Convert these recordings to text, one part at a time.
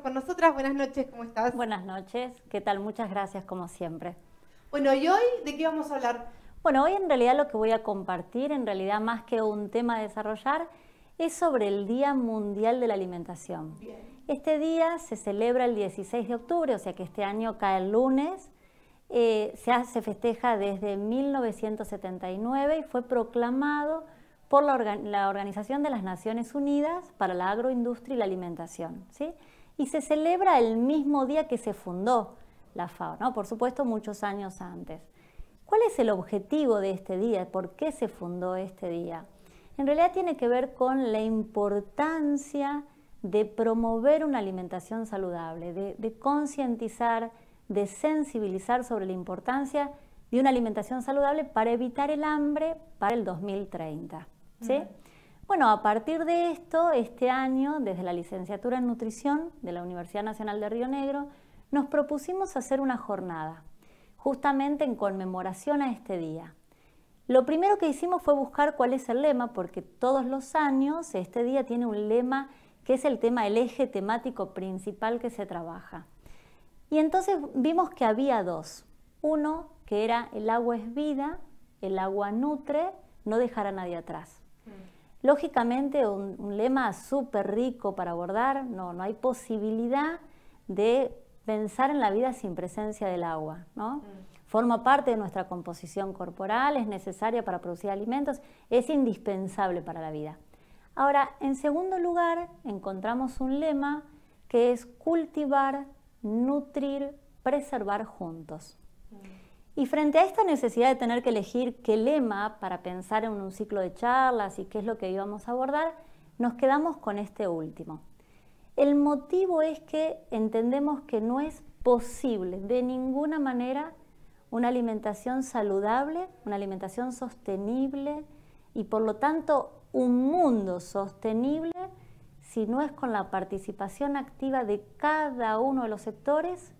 con nosotras. Buenas noches, ¿cómo estás? Buenas noches, ¿qué tal? Muchas gracias como siempre. Bueno, ¿y hoy de qué vamos a hablar? Bueno, hoy en realidad lo que voy a compartir, en realidad más que un tema a desarrollar, es sobre el Día Mundial de la Alimentación. Este día se celebra el 16 de octubre, o sea que este año cae el lunes. Eh, se, se festeja desde 1979 y fue proclamado por la, Organización de las Naciones Unidas para la Agroindustria y la Alimentación. ¿sí? y se celebra el mismo día que se fundó la FAO, por supuesto muchos años antes. ¿Cuál es el objetivo de este día? ¿Por qué se fundó este día? En realidad tiene que ver con la importancia de promover una alimentación saludable, de, concientizar, de sensibilizar sobre la importancia de una alimentación saludable para evitar el hambre para el 2030. ¿sí? Bueno, a partir de esto, este año, desde la licenciatura en nutrición de la Universidad Nacional de Río Negro, nos propusimos hacer una jornada, justamente en conmemoración a este día. Lo primero que hicimos fue buscar cuál es el lema, porque todos los años este día tiene un lema que es el tema, el eje temático principal que se trabaja. Y entonces vimos que había dos. Uno que era el agua es vida, el agua nutre, no dejar a nadie atrás. Lógicamente, un, lema súper rico para abordar, no, no hay posibilidad de pensar en la vida sin presencia del agua, ¿no? Mm. Forma parte de nuestra composición corporal, es necesaria para producir alimentos, es indispensable para la vida. Ahora, en segundo lugar, encontramos un lema que es cultivar, nutrir, preservar juntos. Mm. Y frente a esta necesidad de tener que elegir qué lema para pensar en un ciclo de charlas y qué es lo que íbamos a abordar, nos quedamos con este último. El motivo es que entendemos que no es posible de ninguna manera una alimentación saludable, una alimentación sostenible y por lo tanto un mundo sostenible si no es con la participación activa de cada uno de los sectores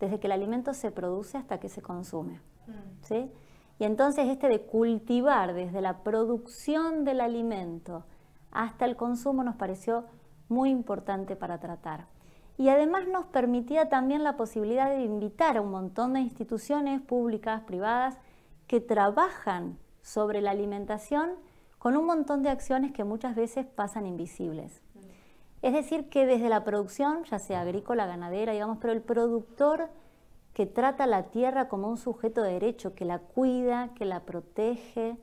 desde que el alimento se produce hasta que se consume. Mm. ¿sí? Y entonces este de cultivar desde la producción del alimento hasta el consumo nos pareció muy importante para tratar. Y además nos permitía también la posibilidad de invitar a un montón de instituciones públicas, privadas, que trabajan sobre la alimentación con un montón de acciones que muchas veces pasan invisibles. Es decir, que desde la producción, ya sea agrícola, ganadera, digamos, pero el productor que trata la tierra como un sujeto de derecho, que la cuida, que la protege,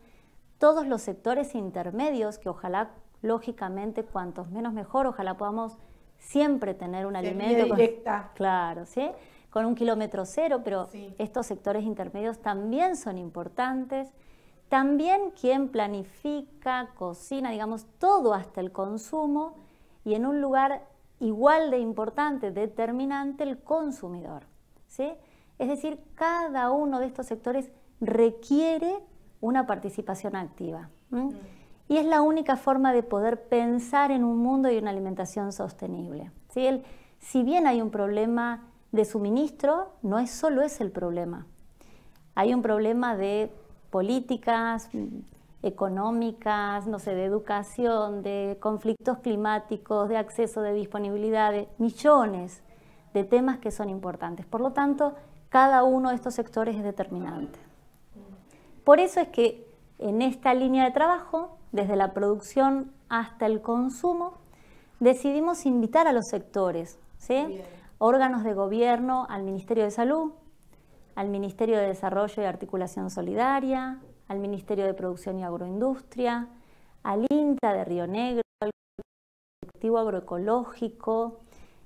todos los sectores intermedios, que ojalá, lógicamente, cuantos menos mejor, ojalá podamos siempre tener un alimento. Con, claro, ¿sí? Con un kilómetro cero, pero estos sectores intermedios también son importantes. También quien planifica, cocina, digamos, todo hasta el consumo, y en un lugar igual de importante, determinante, el consumidor. ¿sí? Es decir, cada uno de estos sectores requiere una participación activa. Mm. Y es la única forma de poder pensar en un mundo y una alimentación sostenible. ¿sí? El, si bien hay un problema de suministro, no es solo es el problema. Hay un problema de políticas, económicas, no sé, de educación, de conflictos climáticos, de acceso, de disponibilidad, millones de temas que son importantes. Por lo tanto, cada uno de estos sectores es determinante. Por eso es que en esta línea de trabajo, desde la producción hasta el consumo, decidimos invitar a los sectores, ¿sí? órganos de gobierno, al Ministerio de Salud, al Ministerio de Desarrollo y Articulación Solidaria, al Ministerio de Producción y Agroindustria, al INTA de Río Negro, al colectivo agroecológico,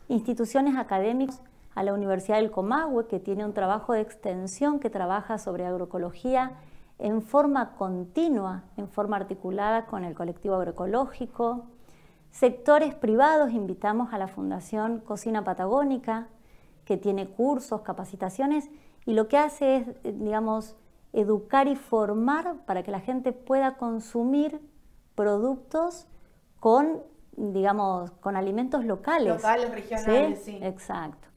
instituciones académicas, a la Universidad del Comahue, que tiene un trabajo de extensión que trabaja sobre agroecología en forma continua, en forma articulada con el colectivo agroecológico. Sectores privados, invitamos a la Fundación Cocina Patagónica, que tiene cursos, capacitaciones, y lo que hace es, eh, digamos, educar y formar para que la gente pueda consumir productos con, digamos, con alimentos locales. Locales, regionales, sí. Exacto.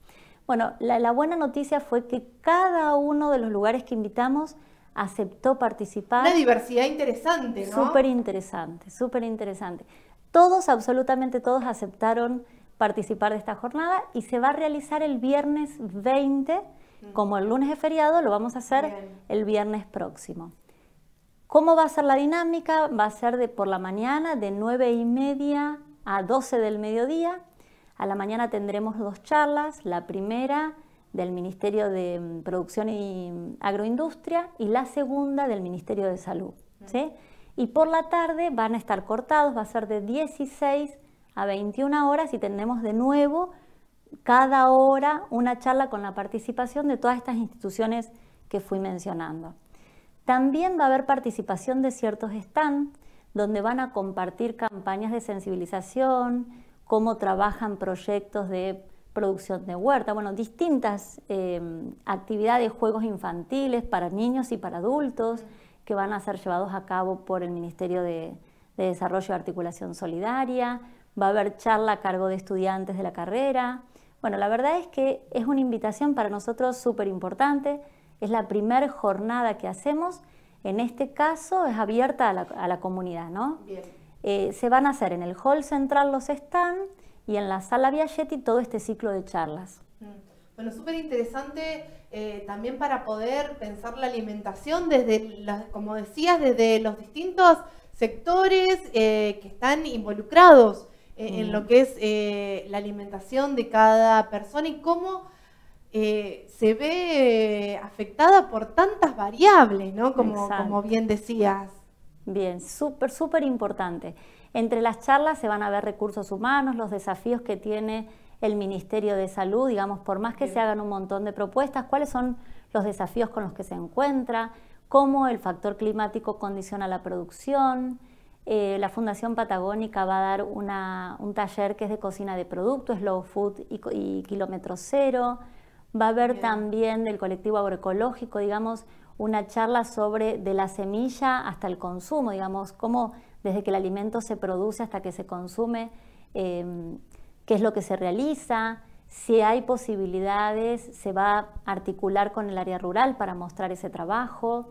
Bueno, la, la, buena noticia fue que cada uno de los lugares que invitamos aceptó participar. Una diversidad interesante, ¿no? Súper interesante, súper interesante. Todos, absolutamente todos, aceptaron participar de esta jornada y se va a realizar el viernes 20 Mm. Como el lunes es feriado, lo vamos a hacer el viernes próximo. ¿Cómo va a ser la dinámica? Va a ser de por la mañana, de 9 y media a 12 del mediodía. A la mañana tendremos dos charlas, la primera del Ministerio de mm, Producción y mm, Agroindustria y la segunda del Ministerio de Salud. Y por la tarde van a estar cortados, va a ser de 16 a 21 horas y tendremos de nuevo cada hora una charla con la participación de todas estas instituciones que fui mencionando. También va a haber participación de ciertos stands donde van a compartir campañas de sensibilización, cómo trabajan proyectos de producción de huerta, bueno, distintas em, actividades, juegos infantiles para niños y para adultos que van a ser llevados a cabo por el Ministerio de, de desarrollo de articulación solidaria, va a haber charla a cargo de estudiantes de la carrera. Bueno, la verdad es que es una invitación para nosotros súper importante, es la primera jornada que hacemos, en este caso es abierta a la, comunidad, ¿no? Bien. Eh, se van a hacer en el hall central los stands y en la sala Viajetti todo este ciclo de charlas. Mm. Bueno, súper interesante eh, también para poder pensar la alimentación desde, como decías, desde los distintos sectores eh, que están involucrados eh, en mm. lo que es eh, la alimentación de cada persona y cómo se ve afectada por tantas variables, ¿no? Como, bien decías. Bien, súper, súper importante. Entre las charlas se van a ver recursos humanos, los desafíos que tiene el Ministerio de Salud, digamos, por más que se hagan un montón de propuestas, cuáles son los desafíos con los que se encuentra, cómo el factor climático condiciona la producción. Eh, la Fundación Patagónica va a dar un taller que es de cocina de productos, low food y, kilómetro cero. Va a haber también del colectivo agroecológico, digamos, una charla sobre de la semilla hasta el consumo, digamos, cómo desde que el alimento se produce hasta que se consume, eh, qué es lo que se realiza. Si hay posibilidades, se va a articular con el área rural para mostrar ese trabajo.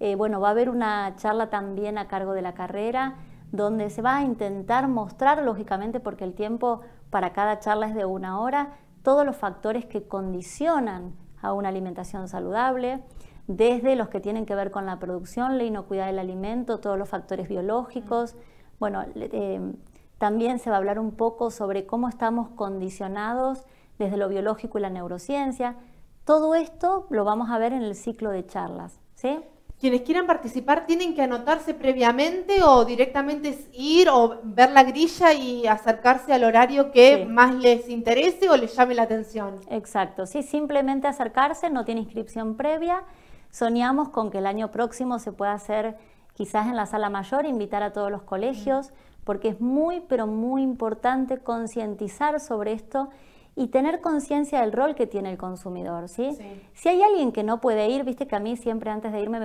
Eh, bueno, va a haber una charla también a cargo de la carrera donde se va a intentar mostrar, lógicamente, porque el tiempo para cada charla es de una hora, todos los factores que condicionan a una alimentación saludable, desde los que tienen que ver con la producción, la inocuidad del alimento, todos los factores biológicos. Mm. Bueno, eh, también se va a hablar un poco sobre cómo estamos condicionados desde lo biológico y la neurociencia. Todo esto lo vamos a ver en el ciclo de charlas. ¿sí? Quienes quieran participar tienen que anotarse previamente o directamente ir o ver la grilla y acercarse al horario que más les interese o les llame la atención. Exacto, sí, simplemente acercarse, no tiene inscripción previa. Soñamos con que el año próximo se pueda hacer quizás en la sala mayor, invitar a todos los colegios, mm. porque es muy, pero muy importante concientizar sobre esto y tener conciencia del rol que tiene el consumidor, ¿sí? Si hay alguien que no puede ir, viste que a mí siempre antes de irme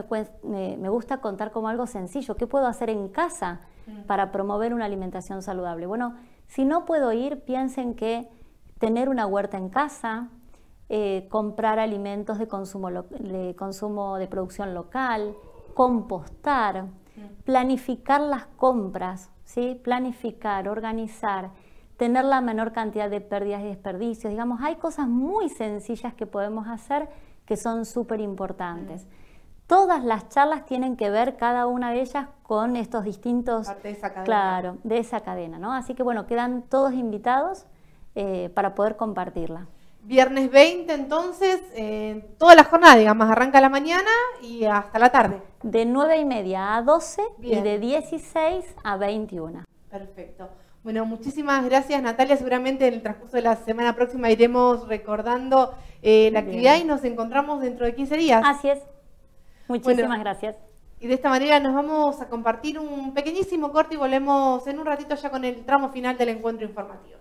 me, gusta contar como algo sencillo, ¿qué puedo hacer en casa mm. para promover una alimentación saludable? Bueno, si no puedo ir, piensen que tener una huerta en casa, eh, comprar alimentos de consumo, de producción local, compostar, mm. planificar las compras, ¿sí? Planificar, organizar tener la menor cantidad de pérdidas y desperdicios. Digamos, hay cosas muy sencillas que podemos hacer que son súper importantes. Mm. Todas las charlas tienen que ver cada una de ellas con estos distintos... de esa cadena. Claro, de esa cadena, ¿no? Así que bueno, quedan todos invitados eh, para poder compartirla. Viernes 20 entonces, eh, toda la jornada, digamos, arranca la mañana y hasta la tarde. De 9 y media a 12 y de 16 a 21. Perfecto. Bueno, muchísimas gracias Natalia. Seguramente en el transcurso de la semana próxima iremos recordando eh, la actividad y nos encontramos dentro de 15 días. Así es. Muchísimas gracias. Y de esta manera nos vamos a compartir un pequeñísimo corte y volvemos en un ratito ya con el tramo final del encuentro informativo.